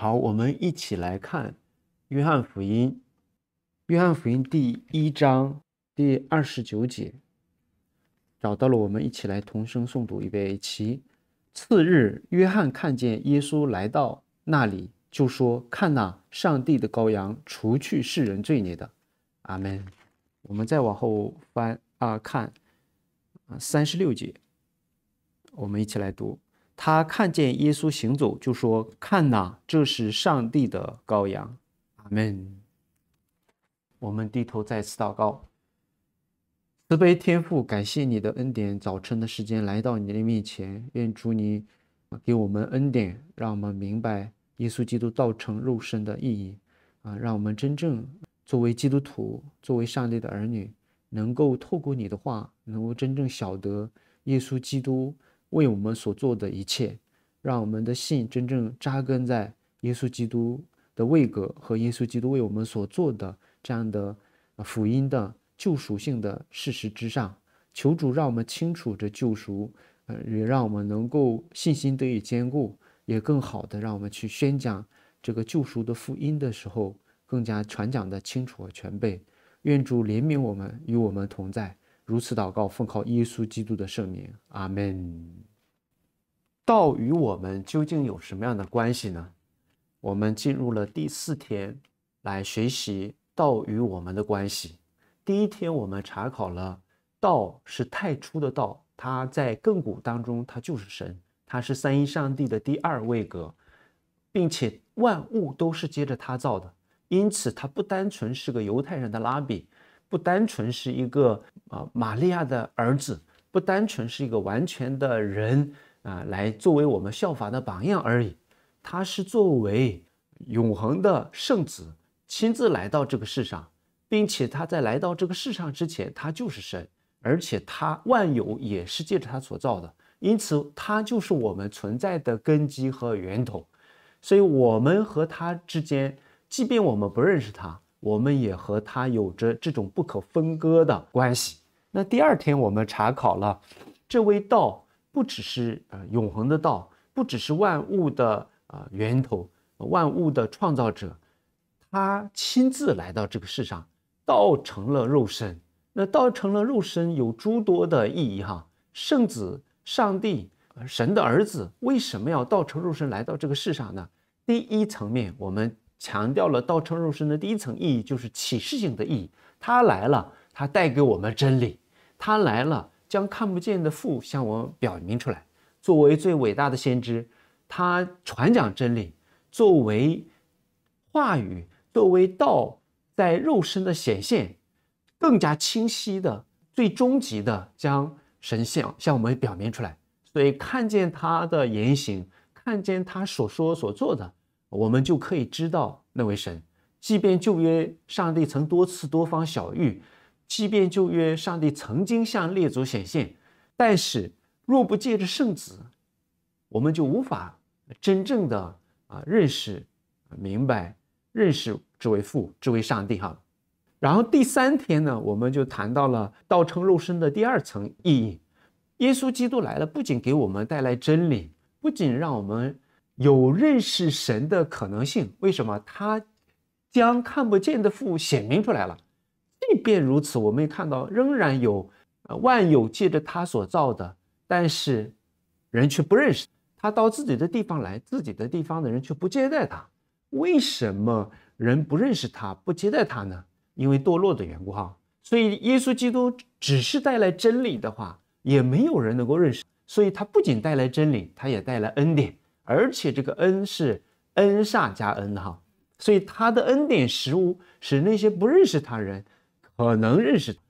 好，我们一起来看《约翰福音》，《约翰福音》第一章第二十九节，找到了，我们一起来同声诵读一遍。其次日，约翰看见耶稣来到那里，就说：“看哪，上帝的羔羊，除去世人罪孽的。”阿门。我们再往后翻啊，看三十六节，我们一起来读。他看见耶稣行走，就说：“看哪，这是上帝的羔羊。”阿门。我们低头再次祷告：慈悲天父，感谢你的恩典，早晨的时间来到你的面前，愿主你给我们恩典，让我们明白耶稣基督道成肉身的意义啊！让我们真正作为基督徒，作为上帝的儿女，能够透过你的话，能够真正晓得耶稣基督。为我们所做的一切，让我们的信真正扎根在耶稣基督的位格和耶稣基督为我们所做的这样的福音的救赎性的事实之上。求主让我们清楚这救赎，也让我们能够信心得以坚固，也更好的让我们去宣讲这个救赎的福音的时候，更加传讲的清楚和全备。愿主怜悯我们，与我们同在。如此祷告，奉靠耶稣基督的圣名，阿门。道与我们究竟有什么样的关系呢？我们进入了第四天来学习道与我们的关系。第一天，我们查考了道是太初的道，它在亘古当中，它就是神，它是三一上帝的第二位格，并且万物都是接着他造的，因此他不单纯是个犹太人的拉比。不单纯是一个啊，玛利亚的儿子，不单纯是一个完全的人啊，来作为我们效法的榜样而已。他是作为永恒的圣子亲自来到这个世上，并且他在来到这个世上之前，他就是神，而且他万有也是借着他所造的，因此他就是我们存在的根基和源头。所以，我们和他之间，即便我们不认识他。我们也和他有着这种不可分割的关系。那第二天我们查考了，这位道不只是呃永恒的道，不只是万物的啊源头，万物的创造者，他亲自来到这个世上，道成了肉身。那道成了肉身有诸多的意义哈，圣子、上帝、神的儿子，为什么要道成肉身来到这个世上呢？第一层面我们。强调了道成肉身的第一层意义，就是启示性的意义。他来了，他带给我们真理；他来了，将看不见的父向我们表明出来。作为最伟大的先知，他传讲真理，作为话语，作为道在肉身的显现，更加清晰的、最终极的将神像向我们表明出来。所以，看见他的言行，看见他所说所做的。我们就可以知道那位神，即便旧约上帝曾多次多方小谕，即便旧约上帝曾经向列祖显现，但是若不借着圣子，我们就无法真正的啊认识、明白、认识这位父、这位上帝哈。然后第三天呢，我们就谈到了道成肉身的第二层意义，耶稣基督来了，不仅给我们带来真理，不仅让我们。有认识神的可能性，为什么他将看不见的父显明出来了？即便如此，我们也看到仍然有万有借着他所造的，但是人却不认识他，到自己的地方来，自己的地方的人却不接待他。为什么人不认识他，不接待他呢？因为堕落的缘故哈。所以耶稣基督只是带来真理的话，也没有人能够认识。所以他不仅带来真理，他也带来恩典。而且这个恩是恩上加恩哈，所以他的恩典食物使那些不认识他人可能认识他。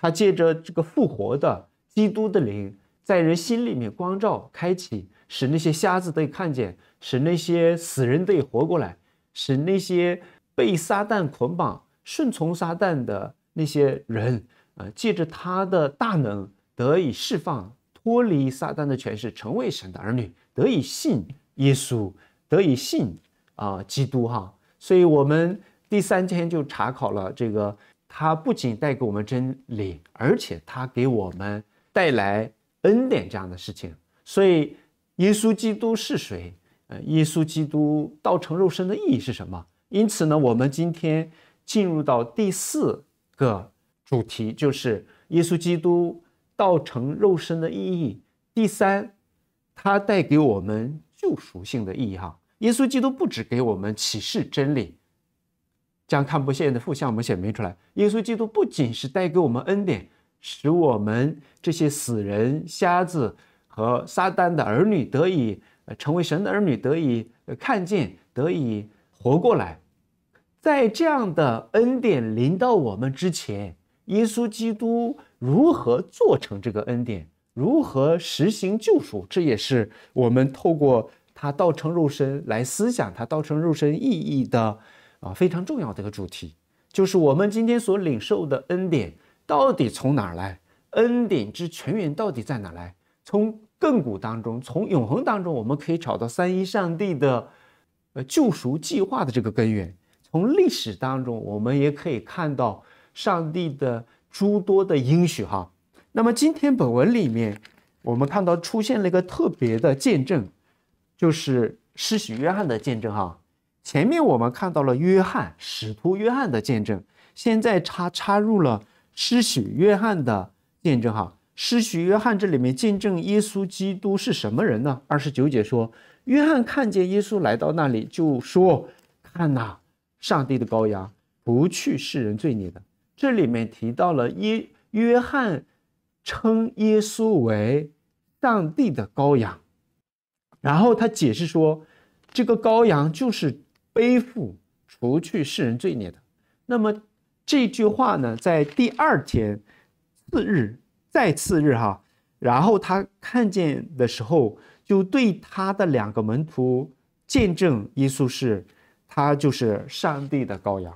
他借着这个复活的基督的灵，在人心里面光照开启，使那些瞎子得以看见，使那些死人得以活过来，使那些被撒旦捆绑、顺从撒旦的那些人啊，借着他的大能得以释放，脱离撒旦的权势，成为神的儿女。得以信耶稣，得以信啊，基督哈，所以我们第三天就查考了这个，他不仅带给我们真理，而且他给我们带来恩典这样的事情。所以，耶稣基督是谁？呃，耶稣基督道成肉身的意义是什么？因此呢，我们今天进入到第四个主题，就是耶稣基督道成肉身的意义。第三。它带给我们救赎性的意义，哈！耶稣基督不只给我们启示真理，将看不见的负向我们显明出来。耶稣基督不仅是带给我们恩典，使我们这些死人、瞎子和撒旦的儿女得以成为神的儿女，得以看见，得以活过来。在这样的恩典临到我们之前，耶稣基督如何做成这个恩典？如何实行救赎？这也是我们透过他道成肉身来思想他道成肉身意义的啊非常重要的一个主题，就是我们今天所领受的恩典到底从哪来？恩典之泉源到底在哪来？从亘古当中，从永恒当中，我们可以找到三一上帝的呃救赎计划的这个根源。从历史当中，我们也可以看到上帝的诸多的应许哈。那么今天本文里面，我们看到出现了一个特别的见证，就是施洗约翰的见证哈。前面我们看到了约翰使徒约翰的见证，现在插插入了施洗约翰的见证哈。施洗约翰这里面见证耶稣基督是什么人呢？二十九节说，约翰看见耶稣来到那里，就说：“看呐，上帝的羔羊，不去世人罪孽的。”这里面提到了耶约翰。称耶稣为上帝的羔羊，然后他解释说，这个羔羊就是背负除去世人罪孽的。那么这句话呢，在第二天、次日、再次日，哈，然后他看见的时候，就对他的两个门徒见证耶稣是，他就是上帝的羔羊。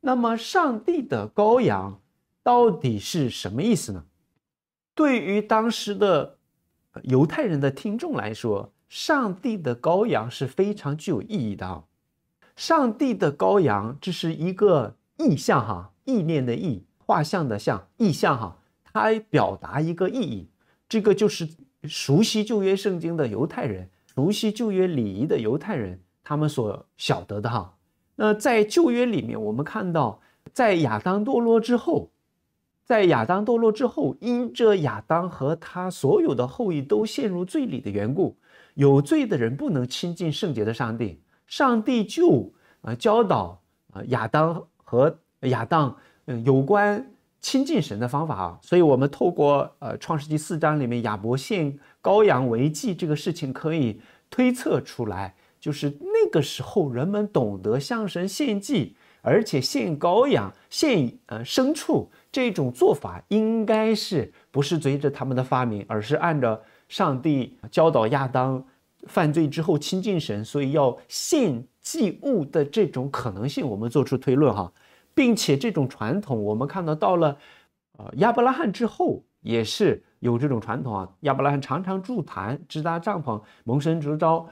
那么上帝的羔羊到底是什么意思呢？对于当时的犹太人的听众来说，上帝的羔羊是非常具有意义的啊！上帝的羔羊，这是一个意象哈，意念的意，画像的像，意象哈，它表达一个意义。这个就是熟悉旧约圣经的犹太人，熟悉旧约礼仪的犹太人，他们所晓得的哈。那在旧约里面，我们看到，在亚当堕落之后。在亚当堕落之后，因着亚当和他所有的后裔都陷入罪里的缘故，有罪的人不能亲近圣洁的上帝。上帝就啊教导啊亚当和亚当嗯有关亲近神的方法啊。所以，我们透过呃创世纪四章里面亚伯献羔羊为祭这个事情，可以推测出来，就是那个时候人们懂得向神献祭，而且献羔羊、献呃牲畜。这种做法应该是不是随着他们的发明，而是按照上帝教导亚当犯罪之后亲近神，所以要献祭物的这种可能性，我们做出推论哈，并且这种传统我们看到到了，呃亚伯拉罕之后也是有这种传统啊。亚伯拉罕常常筑坛直搭帐篷，蒙神招召，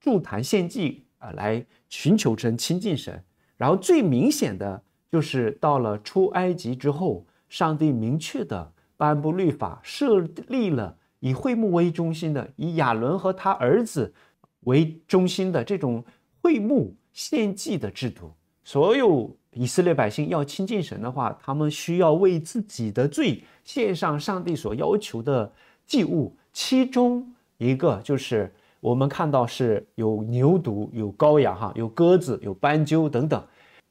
筑坛献祭啊，来寻求神亲近神，然后最明显的。就是到了出埃及之后，上帝明确的颁布律法，设立了以会幕为中心的、以亚伦和他儿子为中心的这种会幕献祭的制度。所有以色列百姓要亲近神的话，他们需要为自己的罪献上上帝所要求的祭物，其中一个就是我们看到是有牛犊、有羔羊、哈、有鸽子、有斑鸠等等。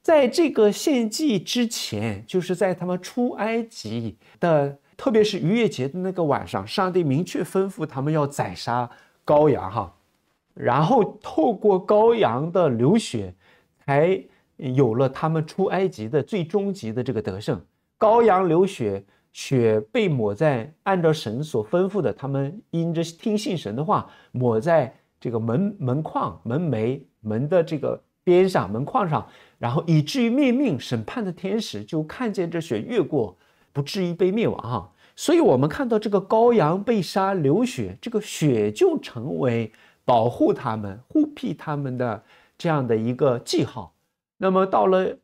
在这个献祭之前，就是在他们出埃及的，特别是逾越节的那个晚上，上帝明确吩咐他们要宰杀羔羊，哈，然后透过羔羊的流血，才有了他们出埃及的最终极的这个得胜。羔羊流血，血被抹在按照神所吩咐的，他们因着听信神的话，抹在这个门门框、门楣、门的这个。边上门框上，然后以至于灭命审判的天使就看见这血越过，不至于被灭亡哈。所以我们看到这个羔羊被杀流血，这个血就成为保护他们、护庇他们的这样的一个记号。那么到了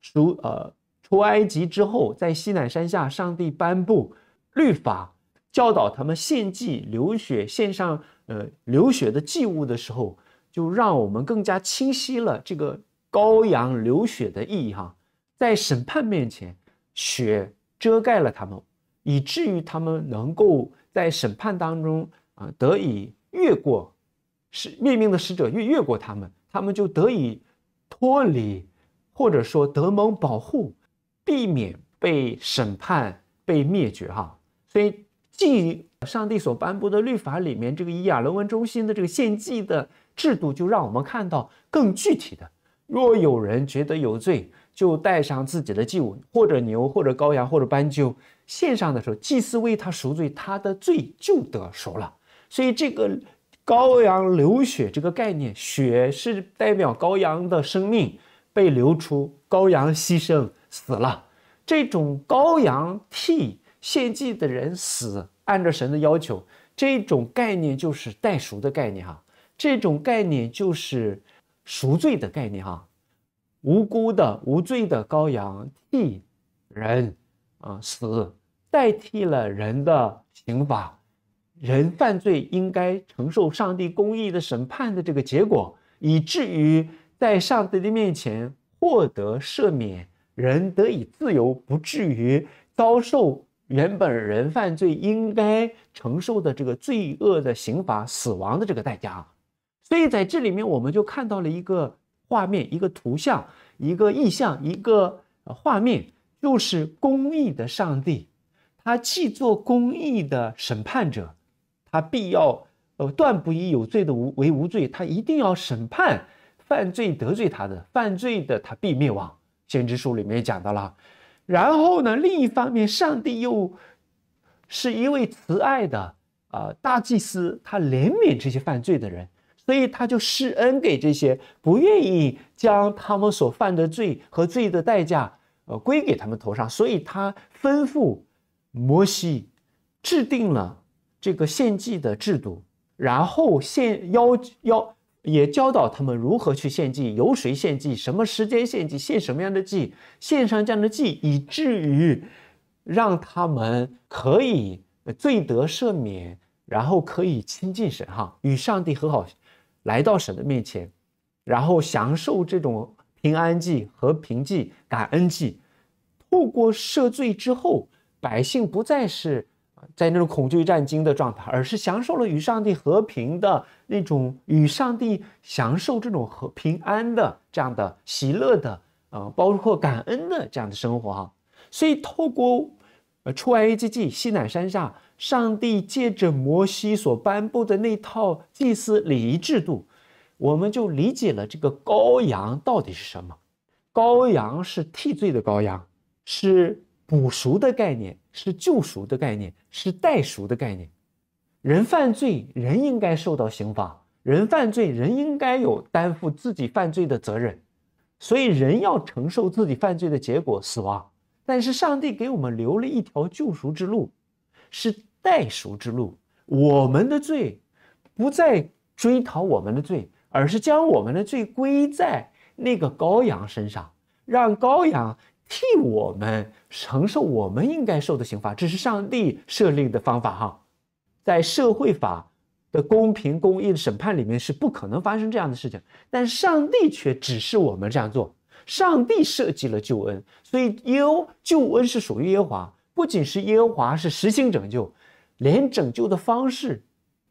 出呃出埃及之后，在西南山下，上帝颁布律法，教导他们献祭流血、献上呃流血的祭物的时候。就让我们更加清晰了这个羔羊流血的意义哈，在审判面前，血遮盖了他们，以至于他们能够在审判当中啊得以越过，使灭命的使者越越过他们，他们就得以脱离，或者说得蒙保护，避免被审判被灭绝哈。所以，即上帝所颁布的律法里面，这个以亚伦文中心的这个献祭的。制度就让我们看到更具体的。若有人觉得有罪，就带上自己的祭物，或者牛，或者羔羊，或者斑鸠献上的时候，祭司为他赎罪，他的罪就得赎了。所以这个羔羊流血这个概念，血是代表羔羊的生命被流出，羔羊牺牲死了。这种羔羊替献祭的人死，按照神的要求，这种概念就是代赎的概念哈。这种概念就是赎罪的概念哈，无辜的无罪的羔羊替人啊死，代替了人的刑罚，人犯罪应该承受上帝公义的审判的这个结果，以至于在上帝的面前获得赦免，人得以自由，不至于遭受原本人犯罪应该承受的这个罪恶的刑罚、死亡的这个代价。所以在这里面，我们就看到了一个画面，一个图像，一个意象，一个画面，又是公义的上帝，他既做公义的审判者，他必要呃断不以有罪的无为无罪，他一定要审判犯罪得罪他的犯罪的，他必灭亡。先知书里面讲到了。然后呢，另一方面，上帝又是一位慈爱的啊大祭司，他怜悯这些犯罪的人。所以他就施恩给这些不愿意将他们所犯的罪和罪的代价，呃，归给他们头上。所以他吩咐摩西制定了这个献祭的制度，然后献邀邀，也教导他们如何去献祭，由谁献祭，什么时间献祭，献什么样的祭，献上这样的祭，以至于让他们可以罪得赦免，然后可以亲近神哈，与上帝和好。来到神的面前，然后享受这种平安祭、和平祭、感恩祭。透过赦罪之后，百姓不再是在那种恐惧战惊的状态，而是享受了与上帝和平的那种，与上帝享受这种和平安的这样的喜乐的，呃，包括感恩的这样的生活哈。所以，透过。呃，出埃及记，西奈山下，上帝借着摩西所颁布的那套祭司礼仪制度，我们就理解了这个羔羊到底是什么。羔羊是替罪的羔羊，是补赎的概念，是救赎的概念，是代赎的概念。人犯罪，人应该受到刑罚；人犯罪，人应该有担负自己犯罪的责任。所以，人要承受自己犯罪的结果——死亡。但是上帝给我们留了一条救赎之路，是代赎之路。我们的罪，不再追讨我们的罪，而是将我们的罪归在那个羔羊身上，让羔羊替我们承受我们应该受的刑罚。这是上帝设立的方法哈，在社会法的公平公义的审判里面是不可能发生这样的事情，但上帝却指示我们这样做。上帝设计了救恩，所以耶欧救恩是属于耶和华，不仅是耶和华是实行拯救，连拯救的方式、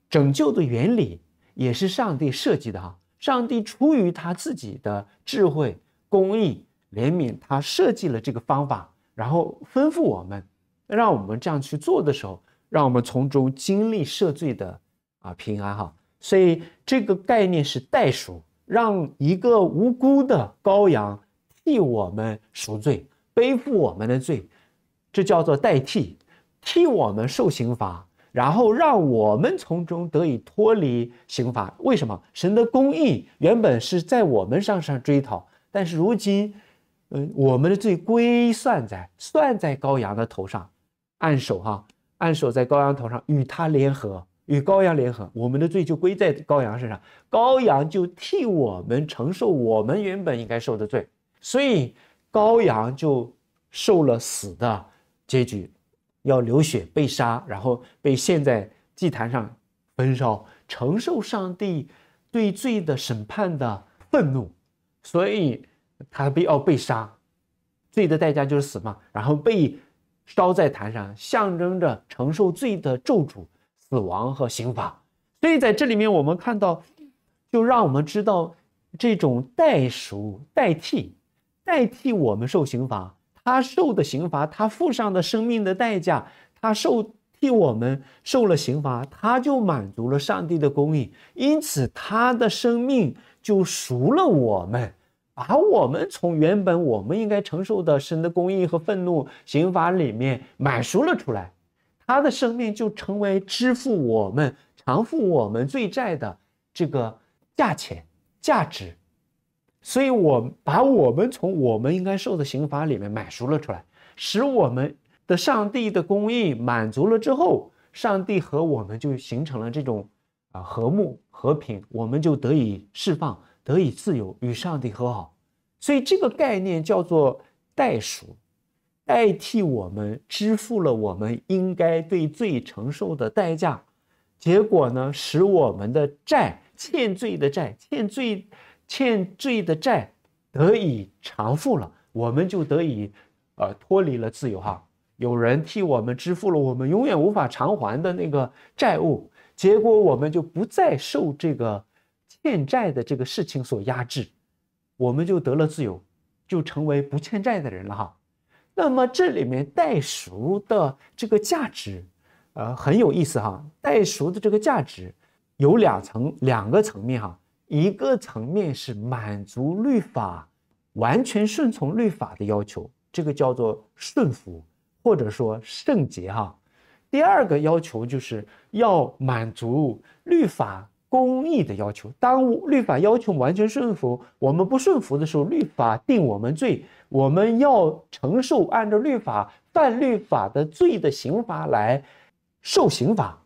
拯救的原理也是上帝设计的哈。上帝出于他自己的智慧、公义、怜悯，他设计了这个方法，然后吩咐我们，让我们这样去做的时候，让我们从中经历赦罪的啊平安哈。所以这个概念是代鼠。让一个无辜的羔羊替我们赎罪，背负我们的罪，这叫做代替，替我们受刑罚，然后让我们从中得以脱离刑罚。为什么？神的公义原本是在我们身上追讨，但是如今，嗯，我们的罪归算在算在羔羊的头上，按手哈，按手在羔羊头上，与他联合。与羔羊联合，我们的罪就归在羔羊身上，羔羊就替我们承受我们原本应该受的罪，所以羔羊就受了死的结局，要流血被杀，然后被陷在祭坛上焚烧，承受上帝对罪的审判的愤怒，所以他被要被杀，罪的代价就是死嘛，然后被烧在坛上，象征着承受罪的咒诅。死亡和刑罚，所以在这里面，我们看到，就让我们知道，这种代赎、代替、代替我们受刑罚，他受的刑罚，他付上的生命的代价，他受替我们受了刑罚，他就满足了上帝的公义，因此他的生命就赎了我们，把我们从原本我们应该承受的神的公义和愤怒刑罚里面满赎了出来。他的生命就成为支付我们偿付我们罪债的这个价钱、价值。所以，我把我们从我们应该受的刑罚里面买赎了出来，使我们的上帝的公义满足了之后，上帝和我们就形成了这种啊和睦和平，我们就得以释放，得以自由，与上帝和好。所以，这个概念叫做代赎。代替我们支付了我们应该对罪承受的代价，结果呢，使我们的债，欠罪的债，欠罪欠罪的债得以偿付了，我们就得以呃脱离了自由哈。有人替我们支付了我们永远无法偿还的那个债务，结果我们就不再受这个欠债的这个事情所压制，我们就得了自由，就成为不欠债的人了哈。那么这里面袋鼠的这个价值，呃，很有意思哈。袋鼠的这个价值有两层两个层面哈，一个层面是满足律法，完全顺从律法的要求，这个叫做顺服或者说圣洁哈。第二个要求就是要满足律法。公益的要求，当律法要求完全顺服，我们不顺服的时候，律法定我们罪，我们要承受按照律法犯律法的罪的刑罚来受刑罚。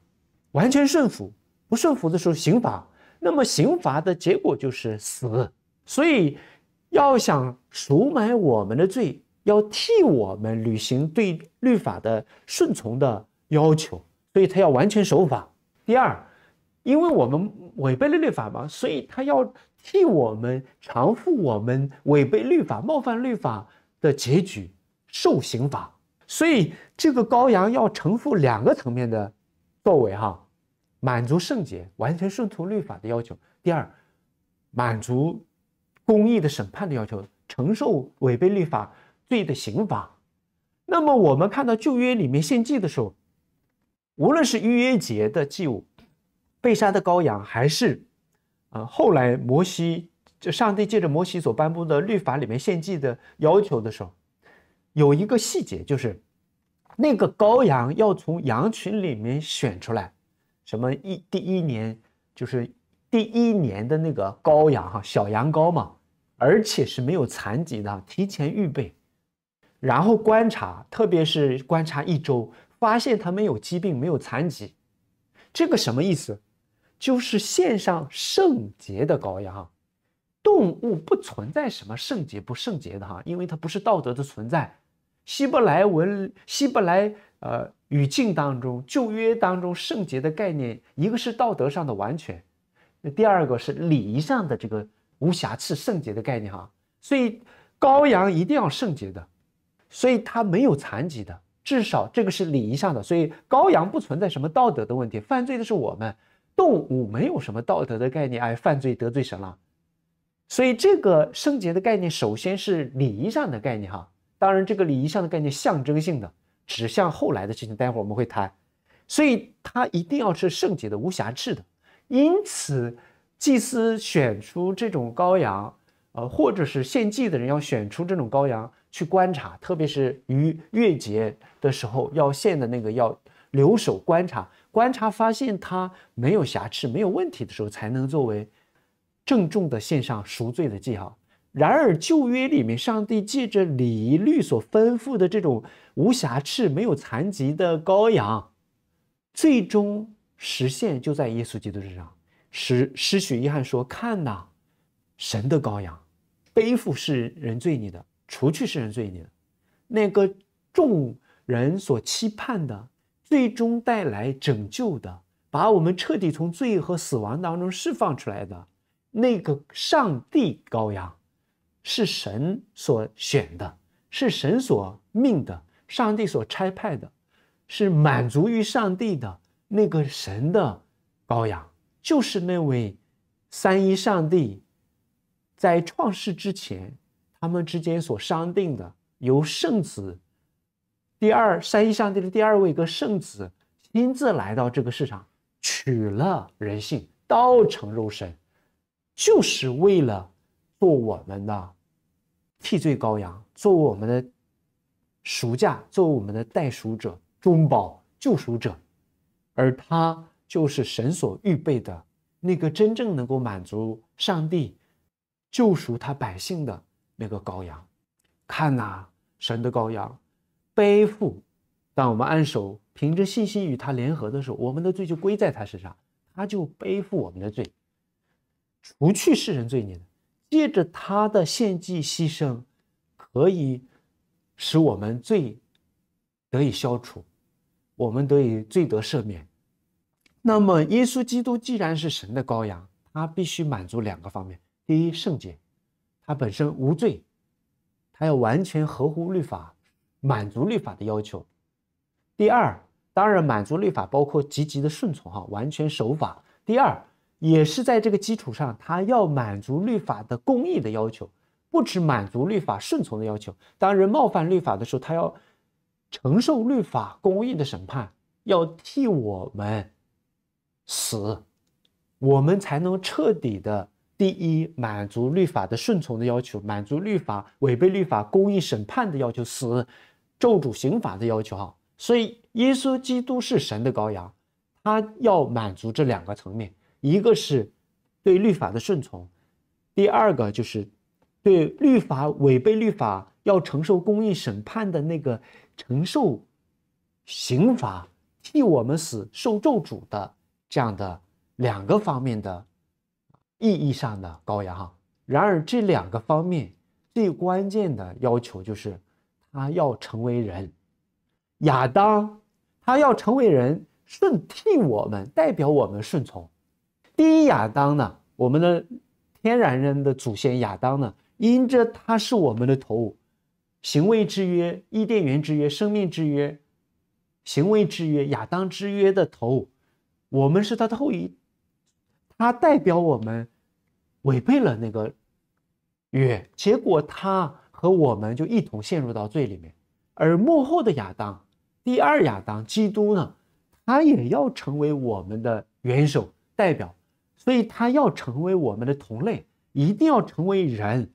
完全顺服，不顺服的时候，刑罚。那么刑罚的结果就是死。所以，要想赎买我们的罪，要替我们履行对律法的顺从的要求，所以他要完全守法。第二。因为我们违背了律法嘛，所以他要替我们偿付我们违背律法、冒犯律法的结局，受刑罚。所以这个羔羊要承负两个层面的作为哈，满足圣洁，完全顺从律法的要求；第二，满足公义的审判的要求，承受违背律法罪的刑罚。那么我们看到旧约里面献祭的时候，无论是逾越节的祭物。被杀的羔羊，还是，呃，后来摩西就上帝借着摩西所颁布的律法里面献祭的要求的时候，有一个细节，就是那个羔羊要从羊群里面选出来，什么一第一年，就是第一年的那个羔羊哈，小羊羔嘛，而且是没有残疾的，提前预备，然后观察，特别是观察一周，发现他没有疾病，没有残疾，这个什么意思？就是献上圣洁的羔羊，动物不存在什么圣洁不圣洁的哈，因为它不是道德的存在。希伯来文、希伯来呃语境当中，《旧约》当中圣洁的概念，一个是道德上的完全，那第二个是礼仪上的这个无瑕疵圣洁的概念哈。所以羔羊一定要圣洁的，所以它没有残疾的，至少这个是礼仪上的。所以羔羊不存在什么道德的问题，犯罪的是我们。动物没有什么道德的概念，哎，犯罪得罪神了，所以这个圣洁的概念首先是礼仪上的概念哈，当然这个礼仪上的概念象征性的指向后来的事情，待会我们会谈，所以它一定要是圣洁的、无瑕疵的，因此祭司选出这种羔羊，呃，或者是献祭的人要选出这种羔羊去观察，特别是于月节的时候要献的那个要留守观察。观察发现他没有瑕疵、没有问题的时候，才能作为郑重的献上赎罪的记号。然而旧约里面，上帝借着礼仪律所吩咐的这种无瑕疵、没有残疾的羔羊，最终实现就在耶稣基督身上。使失去约翰说：“看呐，神的羔羊，背负是人罪孽的，除去是人罪孽。”那个众人所期盼的。最终带来拯救的，把我们彻底从罪和死亡当中释放出来的那个上帝羔羊，是神所选的，是神所命的，上帝所差派的，是满足于上帝的那个神的羔羊，就是那位三一上帝，在创世之前，他们之间所商定的，由圣子。第二，三一上帝的第二位个圣子亲自来到这个世上，取了人性，道成肉身，就是为了做我们的替罪羔羊，做我们的赎价，做我们的代赎者、中保、救赎者，而他就是神所预备的，那个真正能够满足上帝救赎他百姓的那个羔羊。看呐，神的羔羊。背负，当我们按手，凭着信心与他联合的时候，我们的罪就归在他身上，他就背负我们的罪，除去世人罪孽。借着他的献祭牺牲，可以使我们罪得以消除，我们得以罪得赦免。那么，耶稣基督既然是神的羔羊，他必须满足两个方面：第一，圣洁，他本身无罪，他要完全合乎律法。满足律法的要求。第二，当然，满足律法包括积极的顺从，哈，完全守法。第二，也是在这个基础上，他要满足律法的公益的要求，不止满足律法顺从的要求。当人冒犯律法的时候，他要承受律法公益的审判，要替我们死，我们才能彻底的。第一，满足律法的顺从的要求，满足律法违背律法公益审判的要求，死。咒主刑法的要求哈，所以耶稣基督是神的羔羊，他要满足这两个层面：，一个是对律法的顺从，第二个就是对律法违背律法要承受公义审判的那个承受刑罚，替我们死受咒主的这样的两个方面的意义上的羔羊。哈，然而这两个方面最关键的要求就是。他要成为人，亚当他要成为人，顺替我们代表我们顺从。第一，亚当呢，我们的天然人的祖先亚当呢，因着他是我们的头，行为之约、伊甸园之约、生命之约、行为之约、亚当之约的头，我们是他的后裔，他代表我们违背了那个约，结果他。和我们就一同陷入到罪里面，而幕后的亚当，第二亚当基督呢，他也要成为我们的元首代表，所以他要成为我们的同类，一定要成为人，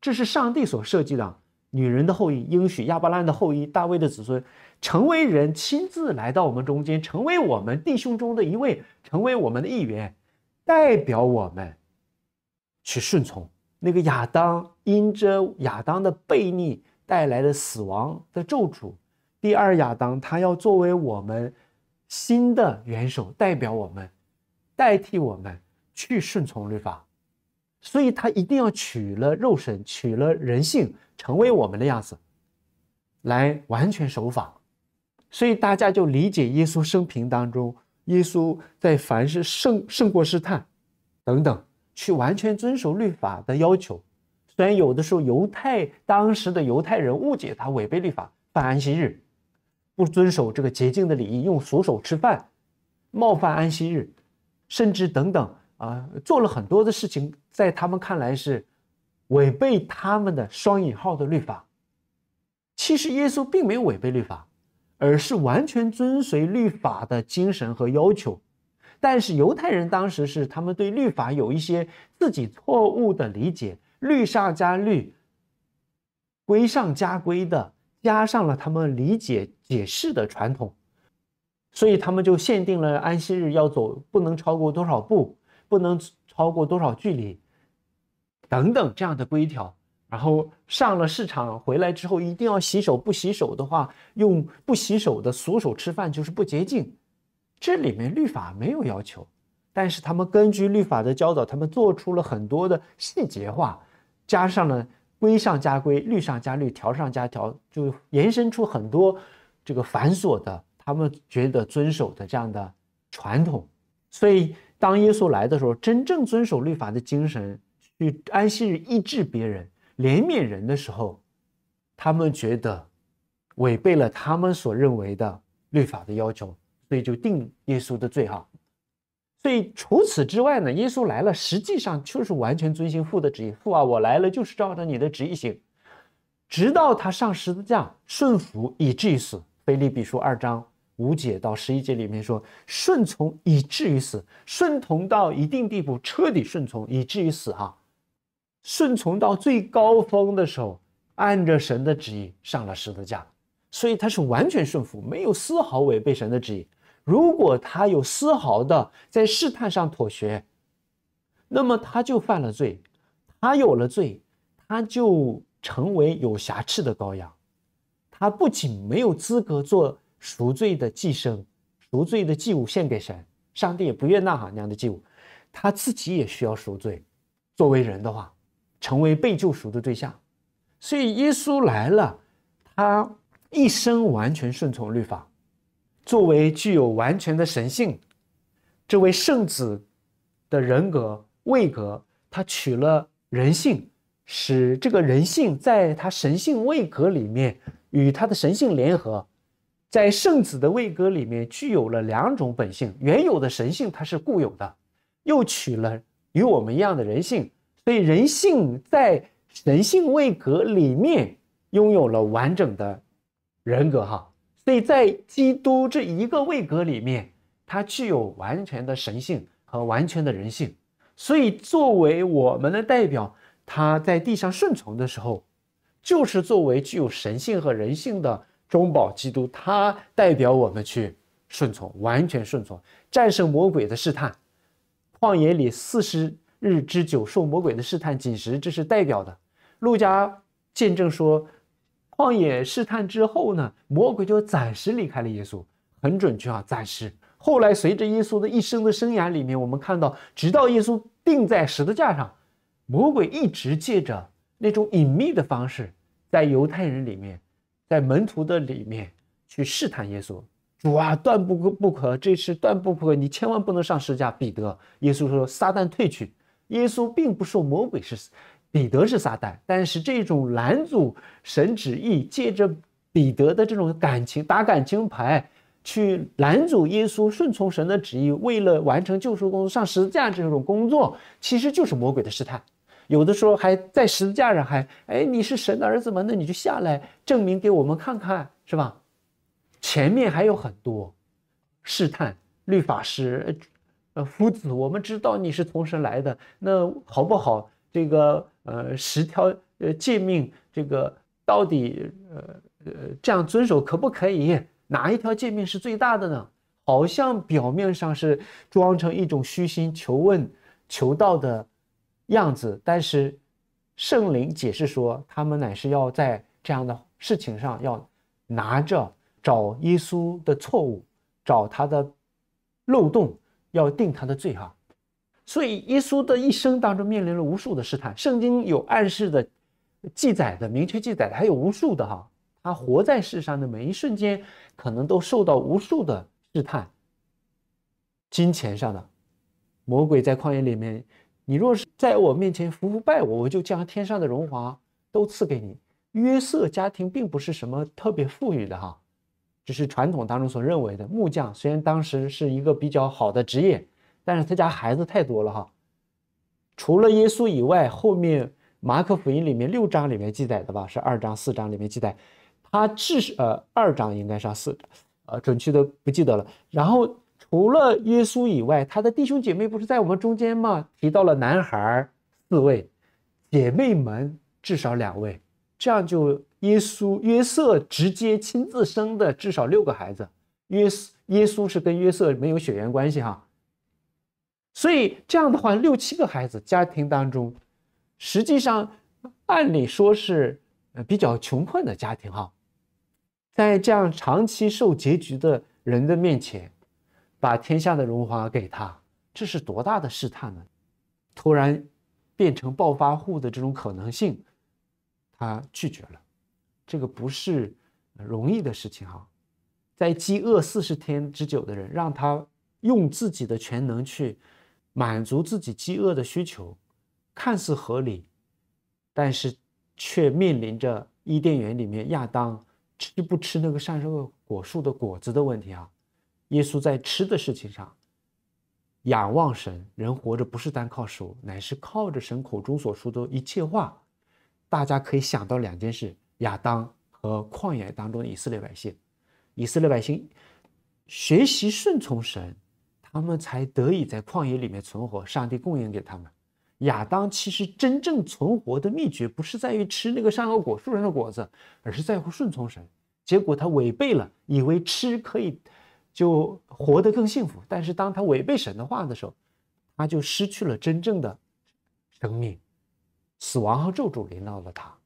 这是上帝所设计的。女人的后裔应许亚伯拉罕的后裔大卫的子孙成为人，亲自来到我们中间，成为我们弟兄中的一位，成为我们的一员，代表我们去顺从那个亚当。因着亚当的悖逆带来的死亡的咒诅。第二，亚当他要作为我们新的元首，代表我们，代替我们去顺从律法，所以他一定要取了肉身，取了人性，成为我们的样子，来完全守法。所以大家就理解耶稣生平当中，耶稣在凡是胜胜过试探等等，去完全遵守律法的要求。虽然有的时候，犹太当时的犹太人误解他违背律法，犯安息日，不遵守这个洁净的礼仪，用俗手吃饭，冒犯安息日，甚至等等啊，做了很多的事情，在他们看来是违背他们的双引号的律法。其实耶稣并没有违背律法，而是完全遵循律法的精神和要求。但是犹太人当时是他们对律法有一些自己错误的理解。律上加律，规上加规的，加上了他们理解解释的传统，所以他们就限定了安息日要走不能超过多少步，不能超过多少距离，等等这样的规条。然后上了市场回来之后，一定要洗手，不洗手的话，用不洗手的俗手吃饭就是不洁净。这里面律法没有要求，但是他们根据律法的教导，他们做出了很多的细节化。加上了规上加规，律上加律，条上加条，就延伸出很多这个繁琐的，他们觉得遵守的这样的传统。所以，当耶稣来的时候，真正遵守律法的精神去安息日医治别人、怜悯人的时候，他们觉得违背了他们所认为的律法的要求，所以就定耶稣的罪哈。所以除此之外呢，耶稣来了，实际上就是完全遵行父的旨意。父啊，我来了就是照着你的旨意行，直到他上十字架，顺服以至于死。腓立比书二章五节到十一节里面说，顺从以至于死，顺从到一定地步，彻底顺从以至于死啊，顺从到最高峰的时候，按着神的旨意上了十字架。所以他是完全顺服，没有丝毫违背神的旨意。如果他有丝毫的在试探上妥协，那么他就犯了罪，他有了罪，他就成为有瑕疵的羔羊，他不仅没有资格做赎罪的祭牲，赎罪的祭物献给神，上帝也不愿呐喊那样的祭物，他自己也需要赎罪。作为人的话，成为被救赎的对象，所以耶稣来了，他一生完全顺从律法。作为具有完全的神性，这位圣子的人格位格，他取了人性，使这个人性在他神性位格里面与他的神性联合，在圣子的位格里面具有了两种本性：原有的神性它是固有的，又取了与我们一样的人性，所以人性在神性位格里面拥有了完整的人格，哈。所以在基督这一个位格里面，他具有完全的神性和完全的人性。所以作为我们的代表，他在地上顺从的时候，就是作为具有神性和人性的中保基督，他代表我们去顺从，完全顺从，战胜魔鬼的试探。旷野里四十日之久受魔鬼的试探，紧时，这是代表的。路加见证说。旷野试探之后呢，魔鬼就暂时离开了耶稣，很准确啊，暂时。后来随着耶稣的一生的生涯里面，我们看到，直到耶稣钉在十字架上，魔鬼一直借着那种隐秘的方式，在犹太人里面，在门徒的里面去试探耶稣。主啊，断不不可，这是断不可，你千万不能上十字架。彼得，耶稣说，撒旦退去。耶稣并不说魔鬼是。彼得是撒旦，但是这种拦阻神旨意，借着彼得的这种感情打感情牌，去拦阻耶稣顺从神的旨意，为了完成救赎工作上十字架这种工作，其实就是魔鬼的试探。有的时候还在十字架上还，哎，你是神的儿子吗？那你就下来证明给我们看看，是吧？前面还有很多试探，律法师、呃夫子，我们知道你是从神来的，那好不好？这个呃十条呃诫命，这个到底呃呃这样遵守可不可以？哪一条诫命是最大的呢？好像表面上是装成一种虚心求问、求道的样子，但是圣灵解释说，他们乃是要在这样的事情上要拿着找耶稣的错误，找他的漏洞，要定他的罪哈。所以，耶稣的一生当中面临了无数的试探。圣经有暗示的记载的，明确记载的，还有无数的哈。他活在世上的每一瞬间，可能都受到无数的试探。金钱上的，魔鬼在旷野里面，你若是在我面前服服败我，我就将天上的荣华都赐给你。约瑟家庭并不是什么特别富裕的哈，只是传统当中所认为的木匠，虽然当时是一个比较好的职业。但是他家孩子太多了哈，除了耶稣以外，后面马可福音里面六章里面记载的吧，是二章四章里面记载，他至少呃二章应该是四呃，准确的不记得了。然后除了耶稣以外，他的弟兄姐妹不是在我们中间吗？提到了男孩四位，姐妹们至少两位，这样就耶稣约瑟直接亲自生的至少六个孩子。约耶稣是跟约瑟没有血缘关系哈。所以这样的话，六七个孩子家庭当中，实际上按理说是呃比较穷困的家庭哈，在这样长期受结局的人的面前，把天下的荣华给他，这是多大的试探呢？突然变成暴发户的这种可能性，他拒绝了，这个不是容易的事情哈。在饥饿四十天之久的人，让他用自己的全能去。满足自己饥饿的需求，看似合理，但是却面临着伊甸园里面亚当吃不吃那个善恶果树的果子的问题啊。耶稣在吃的事情上仰望神，人活着不是单靠手，乃是靠着神口中所说的一切话。大家可以想到两件事：亚当和旷野当中的以色列百姓。以色列百姓学习顺从神。他们才得以在旷野里面存活，上帝供应给他们。亚当其实真正存活的秘诀，不是在于吃那个善恶果树上的果子，而是在乎顺从神。结果他违背了，以为吃可以就活得更幸福。但是当他违背神的话的时候，他就失去了真正的生命，死亡和咒诅临到了他。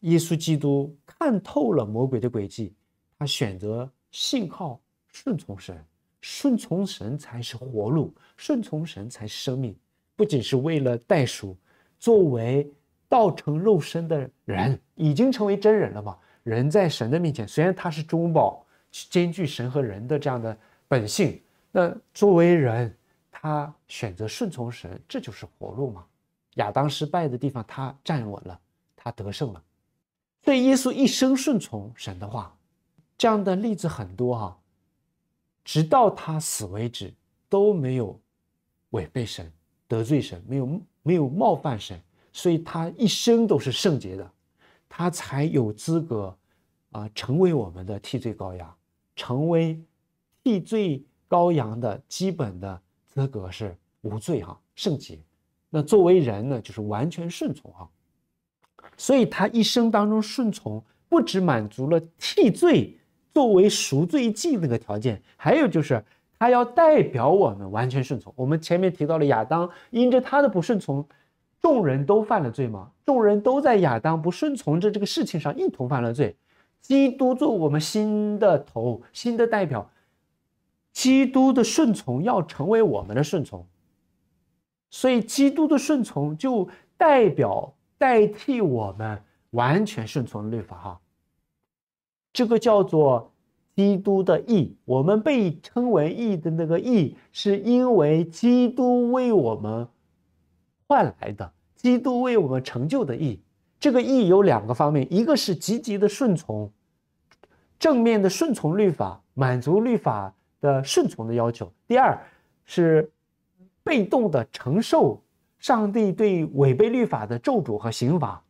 耶稣基督看透了魔鬼的诡计，他选择信靠顺从神。顺从神才是活路，顺从神才是生命。不仅是为了袋鼠，作为道成肉身的人，已经成为真人了嘛？人在神的面前，虽然他是中宝，兼具神和人的这样的本性，那作为人，他选择顺从神，这就是活路嘛？亚当失败的地方，他站稳了，他得胜了。对耶稣一生顺从神的话，这样的例子很多哈。直到他死为止，都没有违背神、得罪神、没有没有冒犯神，所以他一生都是圣洁的，他才有资格啊成为我们的替罪羔羊。成为替罪羔羊的基本的资格是无罪哈，圣洁。那作为人呢，就是完全顺从哈。所以他一生当中顺从，不只满足了替罪。作为赎罪祭那个条件，还有就是他要代表我们完全顺从。我们前面提到了亚当因着他的不顺从，众人都犯了罪嘛，众人都在亚当不顺从这这个事情上一同犯了罪。基督做我们新的头、新的代表，基督的顺从要成为我们的顺从，所以基督的顺从就代表代替我们完全顺从律法哈。这个叫做基督的义，我们被称为义的那个义，是因为基督为我们换来的，基督为我们成就的义。这个义有两个方面，一个是积极的顺从，正面的顺从律法，满足律法的顺从的要求；第二是被动的承受上帝对违背律法的咒诅和刑罚。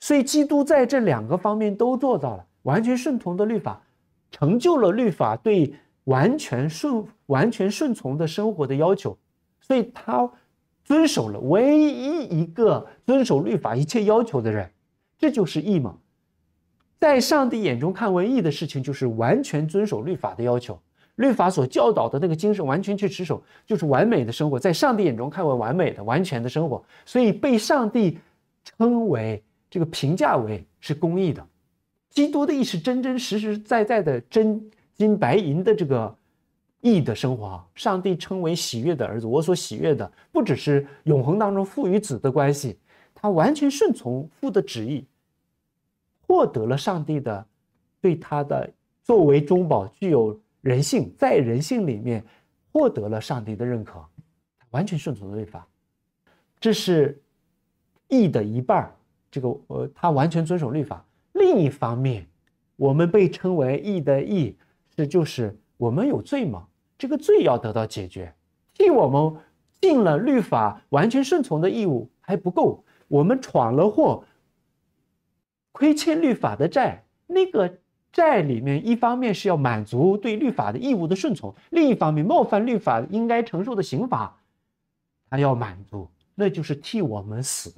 所以，基督在这两个方面都做到了。完全顺从的律法，成就了律法对完全顺完全顺从的生活的要求，所以他遵守了唯一一个遵守律法一切要求的人，这就是义嘛。在上帝眼中看为义的事情，就是完全遵守律法的要求，律法所教导的那个精神完全去持守，就是完美的生活，在上帝眼中看为完美的、完全的生活，所以被上帝称为这个评价为是公义的。基督的义是真真实实在在的真金白银的这个义的生活上帝称为喜悦的儿子。我所喜悦的不只是永恒当中父与子的关系，他完全顺从父的旨意，获得了上帝的对他的作为中保具有人性，在人性里面获得了上帝的认可，完全顺从的律法。这是义的一半儿，这个呃，他完全遵守律法。另一方面，我们被称为义的义，是就是我们有罪吗？这个罪要得到解决，替我们尽了律法完全顺从的义务还不够，我们闯了祸，亏欠律法的债。那个债里面，一方面是要满足对律法的义务的顺从，另一方面冒犯律法应该承受的刑罚，他要满足，那就是替我们死。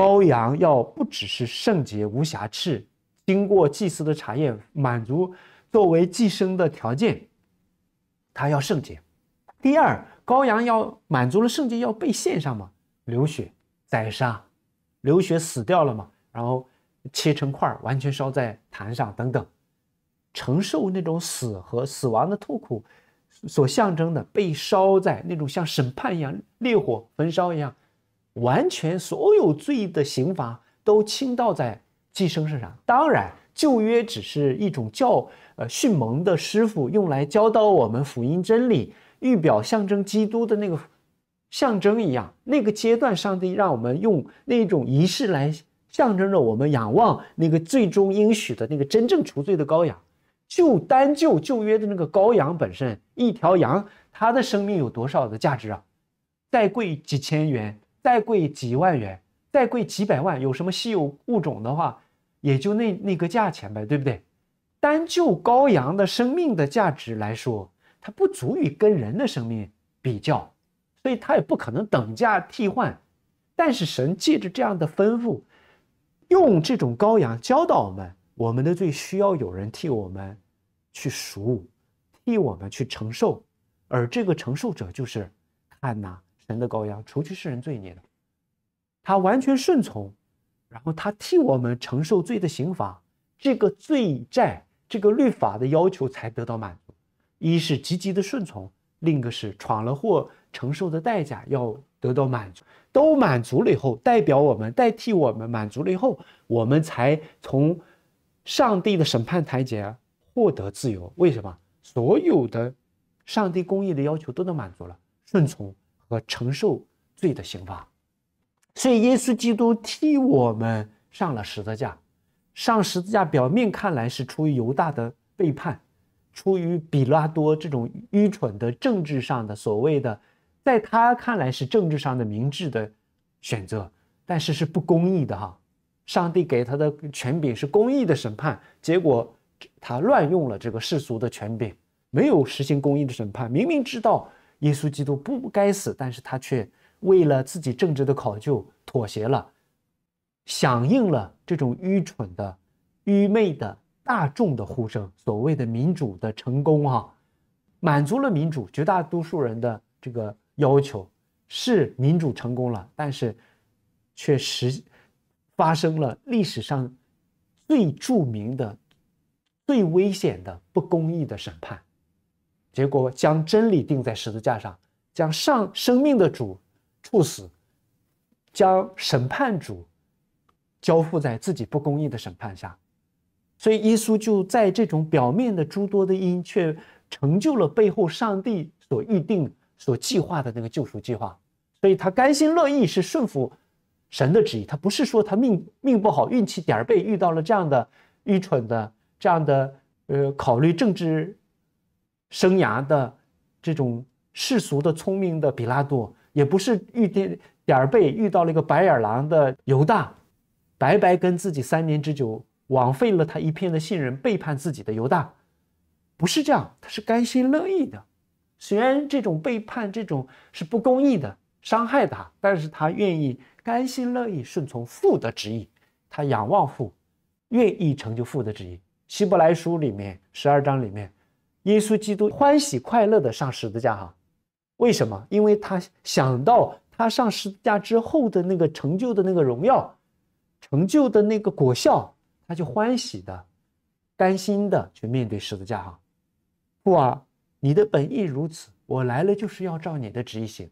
羔羊要不只是圣洁无瑕疵，经过祭祀的查验，满足作为祭生的条件，它要圣洁。第二，羔羊要满足了圣洁，要被献上吗？流血、宰杀、流血死掉了吗？然后切成块，完全烧在坛上，等等，承受那种死和死亡的痛苦，所象征的被烧在那种像审判一样烈火焚烧一样。完全，所有罪的刑罚都倾倒在寄生身上。当然，旧约只是一种教，呃，训蒙的师傅用来教导我们福音真理、预表象征基督的那个象征一样。那个阶段，上帝让我们用那种仪式来象征着我们仰望那个最终应许的那个真正除罪的羔羊。就单就旧约的那个羔羊本身，一条羊，它的生命有多少的价值啊？再贵几千元。再贵几万元，再贵几百万，有什么稀有物种的话，也就那那个价钱呗，对不对？单就羔羊的生命的价值来说，它不足以跟人的生命比较，所以它也不可能等价替换。但是神借着这样的吩咐，用这种羔羊教导我们：我们的罪需要有人替我们去赎，替我们去承受，而这个承受者就是看哪。神的羔羊，除去世人罪孽的，他完全顺从，然后他替我们承受罪的刑罚，这个罪债、这个律法的要求才得到满足。一是积极的顺从，另一个是闯了祸承受的代价要得到满足，都满足了以后，代表我们代替我们满足了以后，我们才从上帝的审判台阶获得自由。为什么？所有的上帝公义的要求都能满足了，顺从。和承受罪的刑罚，所以耶稣基督替我们上了十字架。上十字架表面看来是出于犹大的背叛，出于比拉多这种愚蠢的政治上的所谓的，在他看来是政治上的明智的选择，但是是不公义的哈。上帝给他的权柄是公义的审判，结果他乱用了这个世俗的权柄，没有实行公义的审判，明明知道。耶稣基督不该死，但是他却为了自己政治的考究妥协了，响应了这种愚蠢的、愚昧的大众的呼声。所谓的民主的成功，哈，满足了民主绝大多数人的这个要求，是民主成功了，但是却实发生了历史上最著名的、最危险的不公义的审判。结果将真理钉在十字架上，将上生命的主处死，将审判主交付在自己不公义的审判下，所以耶稣就在这种表面的诸多的因，却成就了背后上帝所预定、所计划的那个救赎计划。所以他甘心乐意是顺服神的旨意，他不是说他命命不好，运气点儿背，遇到了这样的愚蠢的这样的呃考虑政治。生涯的这种世俗的聪明的比拉多，也不是遇点点儿背遇到了一个白眼狼的犹大，白白跟自己三年之久，枉费了他一片的信任，背叛自己的犹大，不是这样，他是甘心乐意的。虽然这种背叛这种是不公义的，伤害他，但是他愿意甘心乐意顺从父的旨意，他仰望父，愿意成就父的旨意。希伯来书里面十二章里面。耶稣基督欢喜快乐的上十字架哈，为什么？因为他想到他上十字架之后的那个成就的那个荣耀，成就的那个果效，他就欢喜的，甘心的去面对十字架哈。父啊，你的本意如此，我来了就是要照你的旨意行。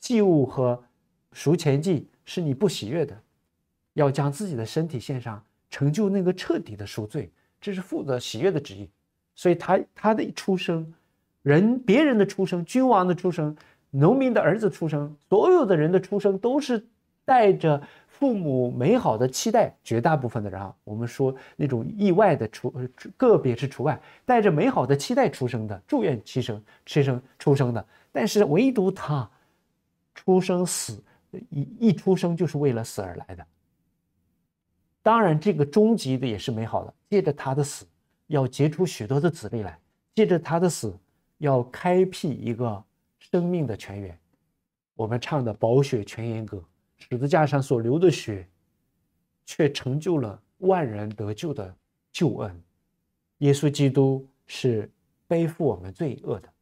祭物和赎钱祭是你不喜悦的，要将自己的身体献上，成就那个彻底的赎罪，这是父的喜悦的旨意。所以他他的出生，人别人的出生，君王的出生，农民的儿子出生，所有的人的出生都是带着父母美好的期待。绝大部分的人啊，我们说那种意外的除个别是除外，带着美好的期待出生的，祝愿其生，其生出生的。但是唯独他，出生死，一一出生就是为了死而来的。当然，这个终极的也是美好的，借着他的死。要结出许多的子粒来，借着他的死，要开辟一个生命的泉源。我们唱的《宝血泉源歌》，十字架上所流的血，却成就了万人得救的救恩。耶稣基督是背负我们罪恶的，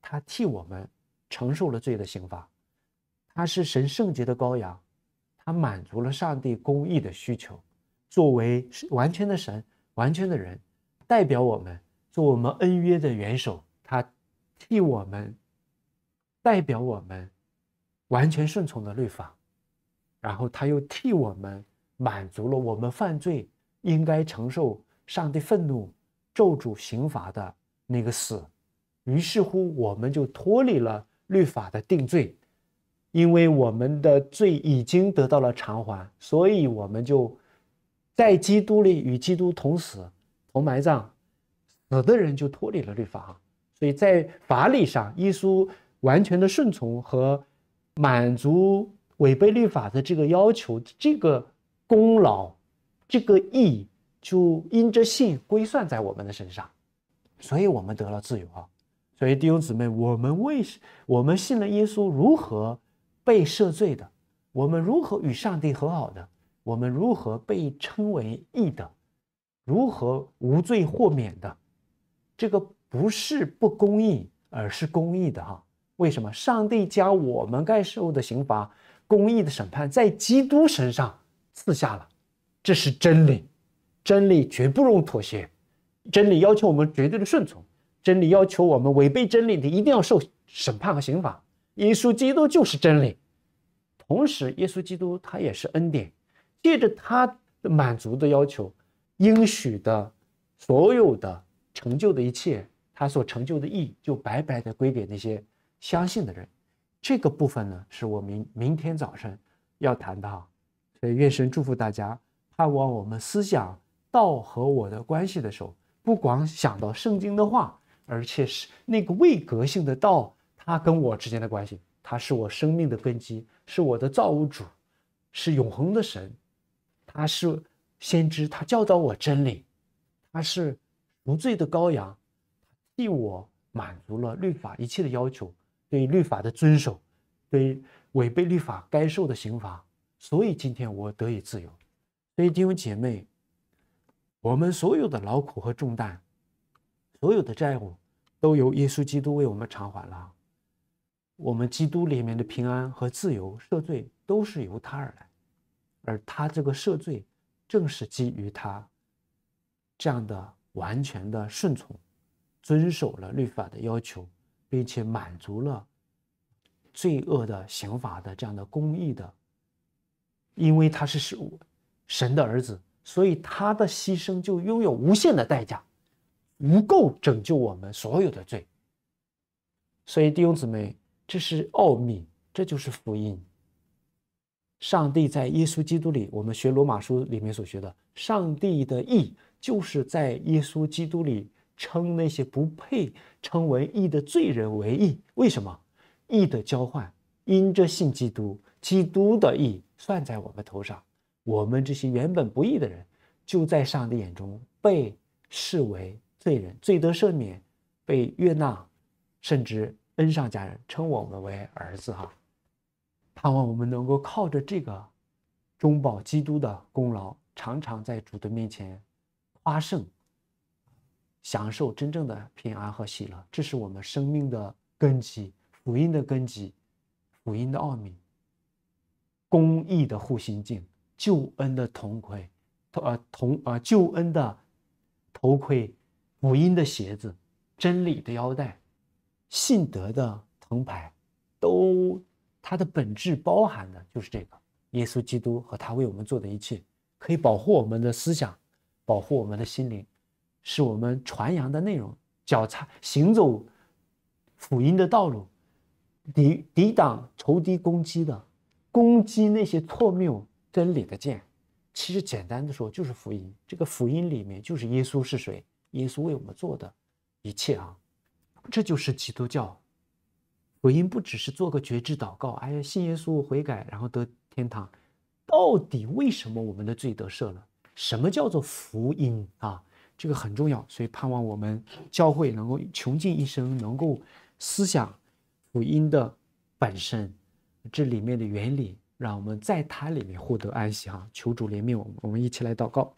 他替我们承受了罪的刑罚。他是神圣洁的羔羊，他满足了上帝公义的需求。作为完全的神，完全的人。代表我们做我们恩约的元首，他替我们代表我们完全顺从了律法，然后他又替我们满足了我们犯罪应该承受上帝愤怒、咒诅刑罚的那个死。于是乎，我们就脱离了律法的定罪，因为我们的罪已经得到了偿还，所以我们就在基督里与基督同死。同埋葬，死的人就脱离了律法，所以在法理上，耶稣完全的顺从和满足违背律法的这个要求，这个功劳，这个义，就因着信归算在我们的身上，所以我们得了自由啊！所以弟兄姊妹，我们为什我们信了耶稣如何被赦罪的？我们如何与上帝和好的？我们如何被称为义的？如何无罪豁免的？这个不是不公义，而是公义的哈。为什么？上帝将我们该受的刑罚、公义的审判，在基督身上赐下了。这是真理，真理绝不容妥协，真理要求我们绝对的顺从，真理要求我们违背真理的一定要受审判和刑罚。耶稣基督就是真理，同时耶稣基督他也是恩典，借着他满足的要求。应许的所有的成就的一切，他所成就的意义就白白的归给那些相信的人。这个部分呢，是我明明天早晨要谈的哈。所以愿神祝福大家，盼望我们思想道和我的关系的时候，不光想到圣经的话，而且是那个位格性的道，它跟我之间的关系，它是我生命的根基，是我的造物主，是永恒的神，它是。先知他教导我真理，他是无罪的羔羊，替我满足了律法一切的要求，对律法的遵守，对违背律法该受的刑罚，所以今天我得以自由。所以弟兄姐妹，我们所有的劳苦和重担，所有的债务，都由耶稣基督为我们偿还了。我们基督里面的平安和自由赦罪都是由他而来，而他这个赦罪。正是基于他这样的完全的顺从，遵守了律法的要求，并且满足了罪恶的刑罚的这样的公义的，因为他是神的儿子，所以他的牺牲就拥有无限的代价，无够拯救我们所有的罪。所以弟兄姊妹，这是奥秘，这就是福音。上帝在耶稣基督里，我们学罗马书里面所学的，上帝的义就是在耶稣基督里称那些不配称为义的罪人为义。为什么义的交换？因着信基督，基督的义算在我们头上。我们这些原本不义的人，就在上帝眼中被视为罪人，罪得赦免，被悦纳，甚至恩上加人，称我们为儿子哈。盼望我们能够靠着这个中保基督的功劳，常常在主的面前发胜，享受真正的平安和喜乐。这是我们生命的根基，福音的根基，福音的奥秘，公义的护心镜，救恩的头盔，呃，同，呃救恩的头盔，福音的鞋子，真理的腰带，信德的铜牌，都。它的本质包含的就是这个：耶稣基督和他为我们做的一切，可以保护我们的思想，保护我们的心灵，是我们传扬的内容脚踏行走福音的道路，抵抵挡仇敌攻击的攻击那些错谬真理的剑。其实简单的说，就是福音。这个福音里面就是耶稣是谁，耶稣为我们做的一切啊，这就是基督教。福音不只是做个绝志祷告，哎呀，信耶稣悔改然后得天堂，到底为什么我们的罪得赦了？什么叫做福音啊？这个很重要，所以盼望我们教会能够穷尽一生，能够思想福音的本身，这里面的原理，让我们在它里面获得安息。哈，求主怜悯我们，我们一起来祷告。